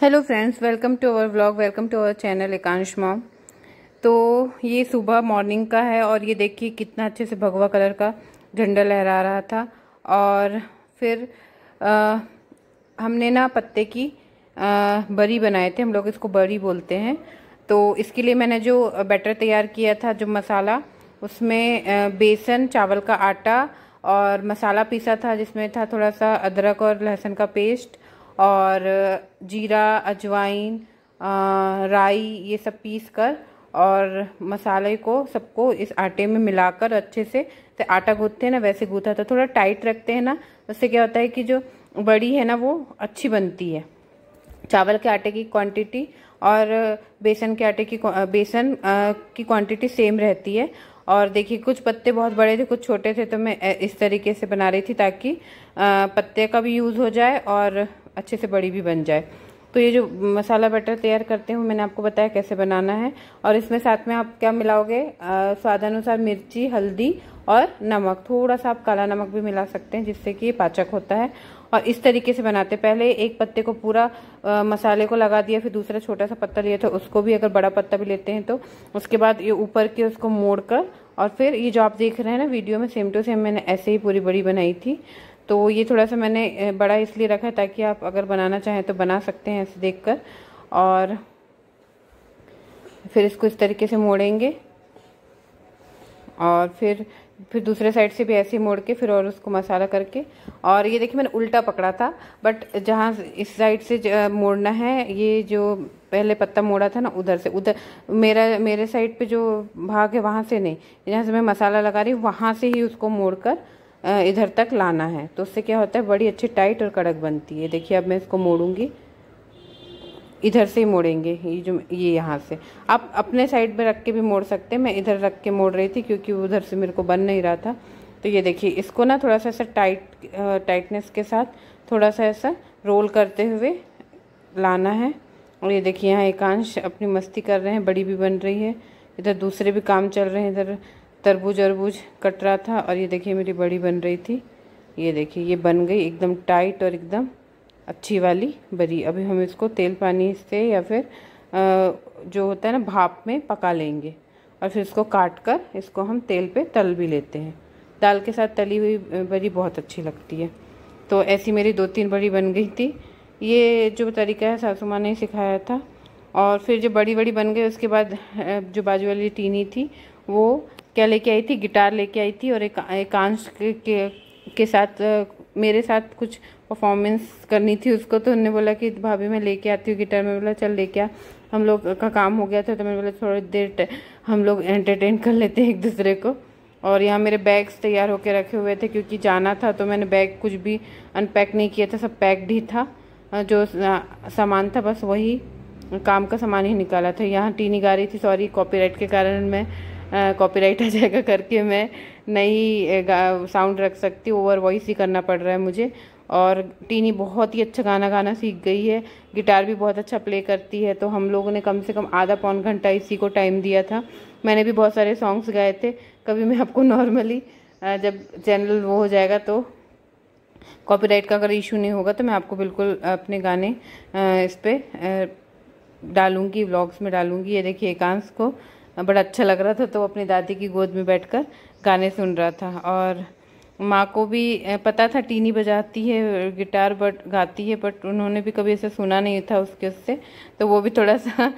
Hello friends welcome to our vlog welcome to our channel Ekansh mom तो ये सुबह morning का है और ये देखिए कितना अच्छे से भगवा कलर का झंडा लहरा रहा था और फिर आ, हमने ना पत्ते की आ, बरी बनाए थे हम लोग इसको बरी बोलते हैं तो इसके लिए मैंने जो बैटर तैयार किया था जो मसाला उसमें बेसन चावल का आटा और मसाला पीसा था जिसमें था थोड़ा सा अदरक और लहसुन का पेस्ट और जीरा अजवाइन राई ये सब पीस कर और मसाले को सबको इस आटे में मिलाकर अच्छे से तो आटा गूंथते हैं ना वैसे गूंथा था तो थोड़ा टाइट रखते हैं ना उससे क्या होता है कि जो बड़ी है ना वो अच्छी बनती है चावल के आटे की क्वांटिटी और बेसन के आटे की बेसन की क्वांटिटी सेम रहती है और देखिए कुछ पत्ते बहुत बड़े थे कुछ छोटे थे तो मैं इस तरीके से बना रही थी ताकि पत्ते का भी यूज़ हो जाए और अच्छे से बड़ी भी बन जाए तो ये जो मसाला बैटर तैयार करते हुए मैंने आपको बताया कैसे बनाना है और इसमें साथ में आप क्या मिलाओगे स्वादानुसार मिर्ची हल्दी और नमक थोड़ा सा आप काला नमक भी मिला सकते हैं जिससे कि ये पाचक होता है और इस तरीके से बनाते पहले एक पत्ते को पूरा आ, मसाले को लगा दिया फिर दूसरा छोटा सा पत्ता लिया था उसको भी अगर बड़ा पत्ता भी लेते हैं तो उसके बाद ये ऊपर के उसको मोड़ कर और फिर ये जो आप देख रहे हैं ना वीडियो में सेम टू सेम मैंने ऐसे ही पूरी बड़ी बनाई थी तो ये थोड़ा सा मैंने बड़ा इसलिए रखा है ताकि आप अगर बनाना चाहें तो बना सकते हैं ऐसे देख कर और फिर इसको इस तरीके से मोड़ेंगे और फिर फिर दूसरे साइड से भी ऐसे मोड़ के फिर और उसको मसाला करके और ये देखिए मैंने उल्टा पकड़ा था बट जहाँ इस साइड से मोड़ना है ये जो पहले पत्ता मोड़ा था ना उधर से उधर मेरा मेरे साइड पे जो भाग है वहाँ से नहीं जहाँ से मैं मसाला लगा रही हूँ वहाँ से ही उसको मोड़ कर इधर तक लाना है तो उससे क्या होता है बड़ी अच्छी टाइट और कड़क बनती है देखिए अब मैं इसको मोड़ूंगी इधर से ही मोड़ेंगे ये जो ये यहाँ से आप अपने साइड में रख के भी मोड़ सकते हैं मैं इधर रख के मोड़ रही थी क्योंकि उधर से मेरे को बन नहीं रहा था तो ये देखिए इसको ना थोड़ा सा ऐसा टाइट टाइटनेस के साथ थोड़ा सा ऐसा रोल करते हुए लाना है और ये देखिए यहाँ एकांश अपनी मस्ती कर रहे हैं बड़ी भी बन रही है इधर दूसरे भी काम चल रहे हैं इधर तरबूज अरबूज कट रहा था और ये देखिए मेरी बड़ी बन रही थी ये देखिए ये बन गई एकदम टाइट और एकदम अच्छी वाली बरी अभी हम इसको तेल पानी से या फिर जो होता है ना भाप में पका लेंगे और फिर इसको काट कर इसको हम तेल पे तल भी लेते हैं दाल के साथ तली हुई बरी बहुत अच्छी लगती है तो ऐसी मेरी दो तीन बड़ी बन गई थी ये जो तरीका है सासू माँ ने सिखाया था और फिर जो बड़ी बड़ी बन गई उसके बाद जो बाजू वाली टीनी थी वो क्या लेके आई थी गिटार लेके आई थी और एक एकांश के, के, के साथ मेरे साथ कुछ परफॉर्मेंस करनी थी उसको तो उन्होंने बोला कि भाभी मैं लेके आती हूँ गिटार में बोला चल लेके आ हम लोग का काम हो गया था तो मैंने बोला थोड़ी देर हम लोग एंटरटेन कर लेते हैं एक दूसरे को और यहाँ मेरे बैग्स तैयार होकर रखे हुए थे क्योंकि जाना था तो मैंने बैग कुछ भी अनपैक नहीं किया था सब पैक्ड ही था जो सामान था बस वही काम का सामान ही निकाला था यहाँ टी नहीं गा रही थी सॉरी कॉपीराइट के कारण मैं कॉपीराइट आ जाएगा करके मैं नई साउंड रख सकती ओवर वॉइस ही करना पड़ रहा है मुझे और टीनी बहुत ही अच्छा गाना गाना सीख गई है गिटार भी बहुत अच्छा प्ले करती है तो हम लोगों ने कम से कम आधा पौन घंटा इसी को टाइम दिया था मैंने भी बहुत सारे सॉन्ग्स गाए थे कभी मैं आपको नॉर्मली जब चैनल वो हो जाएगा तो कॉपीराइट का अगर इशू नहीं होगा तो मैं आपको बिल्कुल अपने गाने इस पर डालूँगी व्लॉग्स में डालूँगी ये देखिए एकांश को हाँ, बड़ा अच्छा लग रहा था तो अपनी दादी की गोद में बैठकर गाने सुन रहा था और माँ को भी पता था टीनी बजाती है गिटार बट गाती है बट उन्होंने भी कभी ऐसा सुना नहीं था उसके उससे तो वो भी थोड़ा सा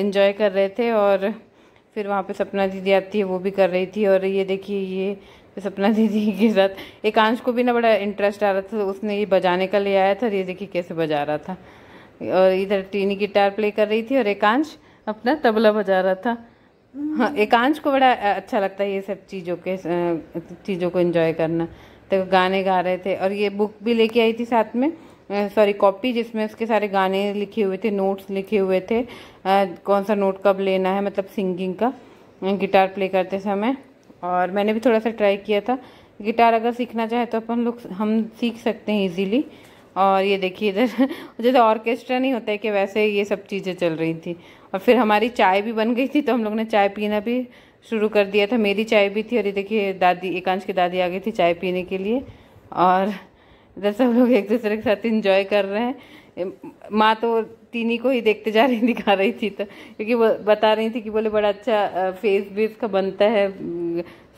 इन्जॉय कर रहे थे और फिर वहाँ पे सपना दीदी आती है वो भी कर रही थी और ये देखिए ये सपना दीदी के साथ एकांश को भी ना बड़ा इंटरेस्ट आ रहा था तो उसने ये बजाने का ले आया था और ये देखिए कैसे बजा रहा था और इधर टीनी गिटार प्ले कर रही थी और एकांश अपना तबला बजा रहा था हम्म। हाँ एकांश को बड़ा अच्छा लगता है ये सब चीज़ों के चीज़ों को एंजॉय करना तो गाने गा रहे थे और ये बुक भी लेके आई थी साथ में सॉरी कॉपी जिसमें उसके सारे गाने लिखे हुए थे नोट्स लिखे हुए थे आ, कौन सा नोट कब लेना है मतलब सिंगिंग का गिटार प्ले करते समय और मैंने भी थोड़ा सा ट्राई किया था गिटार अगर सीखना चाहे तो अपन लोग हम सीख सकते हैं इजीली और ये देखिए इधर जैसे ऑर्केस्ट्रा नहीं होता है कि वैसे ये सब चीज़ें चल रही थी और फिर हमारी चाय भी बन गई थी तो हम लोग ने चाय पीना भी शुरू कर दिया था मेरी चाय भी थी और ये देखिए दादी एकांश की दादी आ गई थी चाय पीने के लिए और इधर सब लोग एक दूसरे के साथ इंजॉय कर रहे हैं माँ तो तीनी को ही देखते जा रही दिखा रही थी तो क्योंकि वो बता रही थी कि बोले बड़ा अच्छा फेस भी इसका बनता है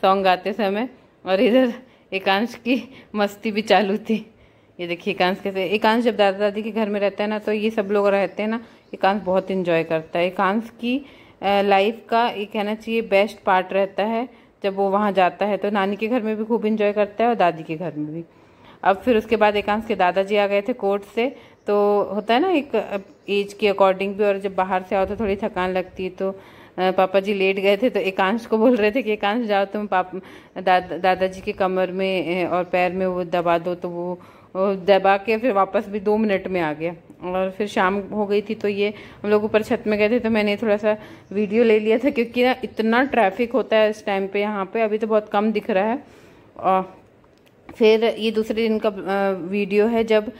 सॉन्ग गाते समय और इधर एकांश की मस्ती भी चालू थी ये देखिए एकांश कैसे एकांश जब दादा दादी के घर में रहता है ना तो ये सब लोग रहते हैं ना एकांश बहुत इन्जॉय करता है एकांश की लाइफ का ये कहना चाहिए बेस्ट पार्ट रहता है जब वो वहाँ जाता है तो नानी के घर में भी खूब इंजॉय करता है और दादी के घर में भी अब फिर उसके बाद एकांश के दादाजी आ गए थे कोर्ट से तो होता है ना एक एज के अकॉर्डिंग भी और जब बाहर से आओ तो थोड़ी थकान लगती है तो पापा जी लेट गए थे तो एकांश को बोल रहे थे कि एकांश जाओ तुम पाप दादाजी के कमर में और पैर में वो दबा दो तो वो और दबा के फिर वापस भी दो मिनट में आ गया और फिर शाम हो गई थी तो ये हम लोग ऊपर छत में गए थे तो मैंने थोड़ा सा वीडियो ले लिया था क्योंकि ना इतना ट्रैफिक होता है इस टाइम पे यहाँ पे अभी तो बहुत कम दिख रहा है और फिर ये दूसरे दिन का वीडियो है जब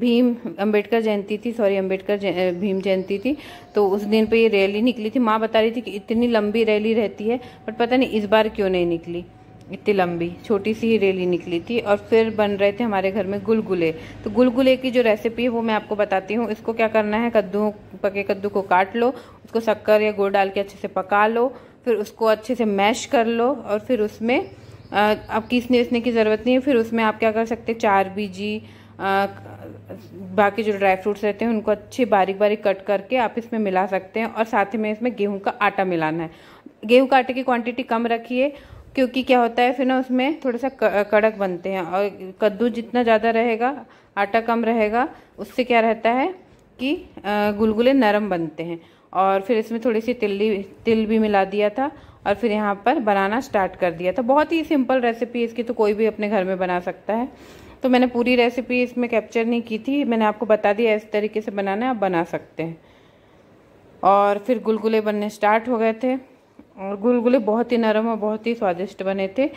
भीम अंबेडकर जयंती थी सॉरी अंबेडकर जै, भीम जयंती थी तो उस दिन पर ये रैली निकली थी माँ बता रही थी कि इतनी लंबी रैली रहती है बट पता नहीं इस बार क्यों नहीं निकली इतनी लंबी छोटी सी ही रेली निकली थी और फिर बन रहे थे हमारे घर में गुलगुले तो गुलगुले की जो रेसिपी है वो मैं आपको बताती हूँ इसको क्या करना है कद्दू पके कद्दू को काट लो उसको शक्कर या गुड़ डाल के अच्छे से पका लो फिर उसको अच्छे से मैश कर लो और फिर उसमें अब किसने उसने की ज़रूरत नहीं है फिर उसमें आप क्या कर सकते चार बीजी बाकी जो ड्राई फ्रूट्स रहते हैं उनको अच्छे बारीक बारीक कट करके आप इसमें मिला सकते हैं और साथ ही में इसमें गेहूं का आटा मिलाना है गेहूं का आटे की क्वांटिटी कम रखिए क्योंकि क्या होता है फिर ना उसमें थोड़ा सा कड़क बनते हैं और कद्दू जितना ज़्यादा रहेगा आटा कम रहेगा उससे क्या रहता है कि गुलगुले नरम बनते हैं और फिर इसमें थोड़ी सी तिल्ली तिल भी मिला दिया था और फिर यहाँ पर बनाना स्टार्ट कर दिया था बहुत ही सिंपल रेसिपी इसकी तो कोई भी अपने घर में बना सकता है तो मैंने पूरी रेसिपी इसमें कैप्चर नहीं की थी मैंने आपको बता दिया इस तरीके से बनाना है आप बना सकते हैं और फिर गुलगुले बनने स्टार्ट हो गए थे और गुलगुले बहुत ही नरम और बहुत ही स्वादिष्ट बने थे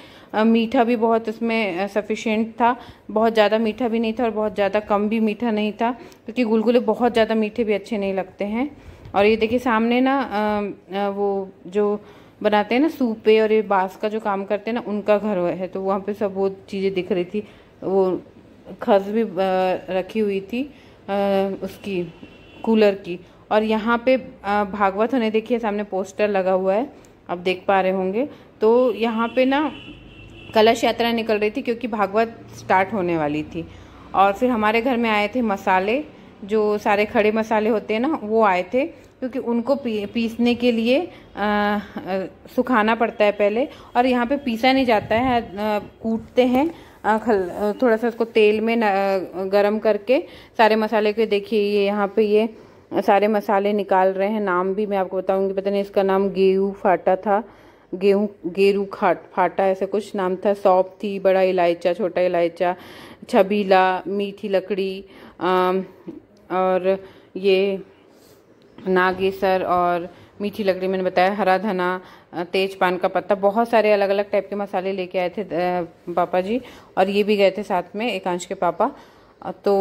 मीठा भी बहुत उसमें सफिशेंट था बहुत ज़्यादा मीठा भी नहीं था और बहुत ज़्यादा कम भी मीठा नहीं था क्योंकि गुलगुले बहुत ज़्यादा मीठे भी अच्छे नहीं लगते हैं और ये देखिए सामने ना आ, वो जो बनाते हैं ना सूपे और ये बांस का जो काम करते हैं ना उनका घर है तो वहाँ पर सब वो चीज़ें दिख रही थी वो खस भी रखी हुई थी आ, उसकी कूलर की और यहाँ पे भागवत होने देखिए सामने पोस्टर लगा हुआ है आप देख पा रहे होंगे तो यहाँ पे ना कलश यात्रा निकल रही थी क्योंकि भागवत स्टार्ट होने वाली थी और फिर हमारे घर में आए थे मसाले जो सारे खड़े मसाले होते हैं ना वो आए थे क्योंकि उनको पी, पीसने के लिए आ, आ, सुखाना पड़ता है पहले और यहाँ पे पीसा नहीं जाता है आ, कूटते हैं आ, खल, थोड़ा सा उसको तेल में न, गरम करके सारे मसाले के देखिए ये यहाँ पे ये सारे मसाले निकाल रहे हैं नाम भी मैं आपको बताऊंगी पता नहीं इसका नाम गेहूँ फाटा था गेहूँ गेरू खाट फाटा ऐसा कुछ नाम था सौंप थी बड़ा इलायचा छोटा इलायचा छबीला मीठी लकड़ी आ, और ये नागेसर और मीठी लकड़ी मैंने बताया हरा धना तेज पान का पत्ता बहुत सारे अलग अलग टाइप के मसाले लेके आए थे पापा जी और ये भी गए थे साथ में एकांश के पापा तो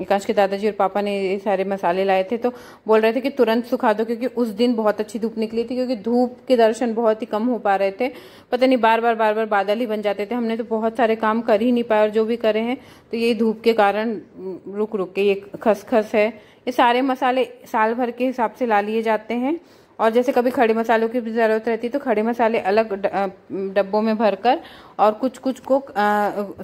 एकांश के दादाजी और पापा ने ये सारे मसाले लाए थे तो बोल रहे थे कि तुरंत सुखा दो क्योंकि उस दिन बहुत अच्छी धूप निकली थी क्योंकि धूप के दर्शन बहुत ही कम हो पा रहे थे पता नहीं बार बार बार बार बादल ही बन जाते थे हमने तो बहुत सारे काम कर ही नहीं पाए और जो भी करे हैं तो ये धूप के कारण रुक रुक के ये खसखस है ये सारे मसाले साल भर के हिसाब से ला लिए जाते हैं और जैसे कभी खड़े मसालों की भी ज़रूरत रहती है तो खड़े मसाले अलग डब्बों में भरकर और कुछ कुछ को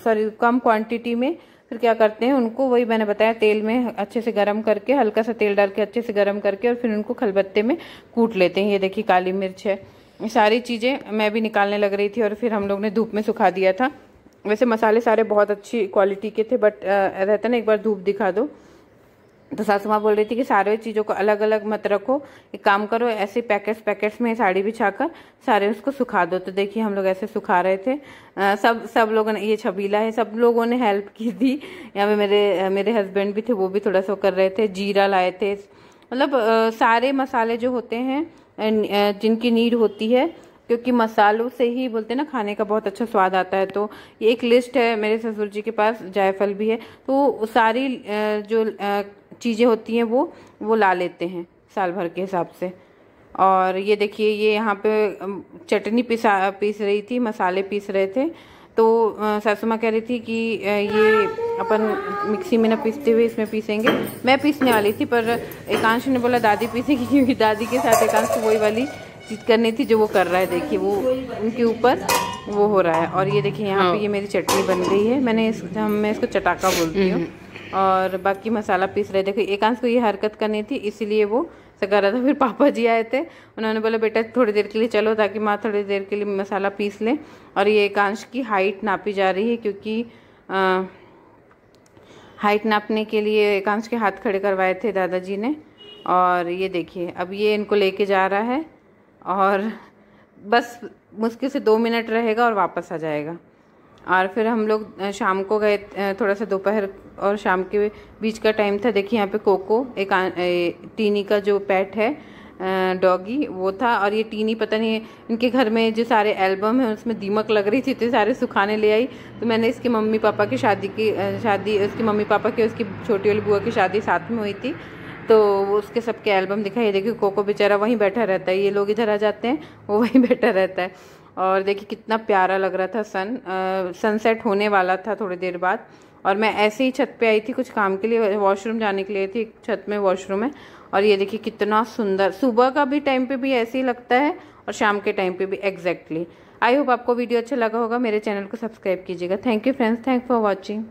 सॉरी कम क्वांटिटी में फिर क्या करते हैं उनको वही मैंने बताया तेल में अच्छे से गर्म करके हल्का सा तेल डाल के अच्छे से गर्म करके और फिर उनको खलबत्ते में कूट लेते हैं ये देखिए काली मिर्च है सारी चीज़ें मैं भी निकालने लग रही थी और फिर हम लोग ने धूप में सुखा दिया था वैसे मसाले सारे बहुत अच्छी क्वालिटी के थे बट रहता ना एक बार धूप दिखा दो तो सासू माँ बोल रही थी कि सारे चीज़ों को अलग अलग मत रखो एक काम करो ऐसे पैकेट्स पैकेट्स में साड़ी बिछा कर सारे उसको सुखा दो तो देखिए हम लोग ऐसे सुखा रहे थे आ, सब सब लोगों ने ये छबीला है सब लोगों ने हेल्प की थी यहाँ पे मेरे मेरे हस्बैंड भी थे वो भी थोड़ा सा कर रहे थे जीरा लाए थे मतलब सारे मसाले जो होते हैं जिनकी नीड होती है क्योंकि मसालों से ही बोलते हैं ना खाने का बहुत अच्छा स्वाद आता है तो ये एक लिस्ट है मेरे ससुर जी के पास जायफल भी है तो सारी जो चीज़ें होती हैं वो वो ला लेते हैं साल भर के हिसाब से और ये देखिए ये यहाँ पे चटनी पिसा पीस रही थी मसाले पीस रहे थे तो सासू माँ कह रही थी कि ये अपन मिक्सी में ना पीसते हुए इसमें पीसेंगे मैं पीसने वाली थी पर एकांश ने बोला दादी पीसेगी क्योंकि दादी के साथ एकांश तो वही वाली चीज़ करनी थी जो वो कर रहा है देखिए वो उनके ऊपर वो हो रहा है और ये देखिए यहाँ पे हाँ। ये मेरी चटनी बन गई है मैंने इस हम मैं इसको चटाका बोलती हूँ हम्म। और बाकी मसाला पीस रहे देखो एकांश को ये हरकत करनी थी इसीलिए वो सका रहा था फिर पापा जी आए थे उन्होंने बोला बेटा थोड़ी देर के लिए चलो ताकि माँ थोड़ी देर के लिए मसाला पीस लें और ये एकांश की हाइट नापी जा रही है क्योंकि हाइट नापने के लिए एकांश के हाथ खड़े करवाए थे दादाजी ने और ये देखिए अब ये इनको लेके जा रहा है और बस मुश्किल से दो मिनट रहेगा और वापस आ जाएगा और फिर हम लोग शाम को गए थोड़ा सा दोपहर और शाम के बीच का टाइम था देखिए यहाँ पे कोको एक टीनी का जो पैट है डॉगी वो था और ये टीनी पता नहीं इनके घर में जो सारे एल्बम है उसमें दीमक लग रही थी इतने सारे सुखाने ले आई तो मैंने इसके मम्मी पापा की शादी की शादी उसकी मम्मी पापा की उसकी छोटी वाली बुआ की शादी साथ में हुई थी तो उसके सबके एल्बम दिखाई ये देखिए कोको बेचारा वहीं बैठा रहता है ये लोग इधर आ जाते हैं वो वहीं बैठा रहता है और देखिए कितना प्यारा लग रहा था सन सनसेट होने वाला था थोड़ी देर बाद और मैं ऐसे ही छत पे आई थी कुछ काम के लिए वॉशरूम जाने के लिए थी छत में वॉशरूम है और ये देखिए कितना सुंदर सुबह का भी टाइम पे भी ऐसे ही लगता है और शाम के टाइम पे भी एग्जैक्टली आई होप आपको वीडियो अच्छा लगा होगा मेरे चैनल को सब्सक्राइब कीजिएगा thank you friends thank for watching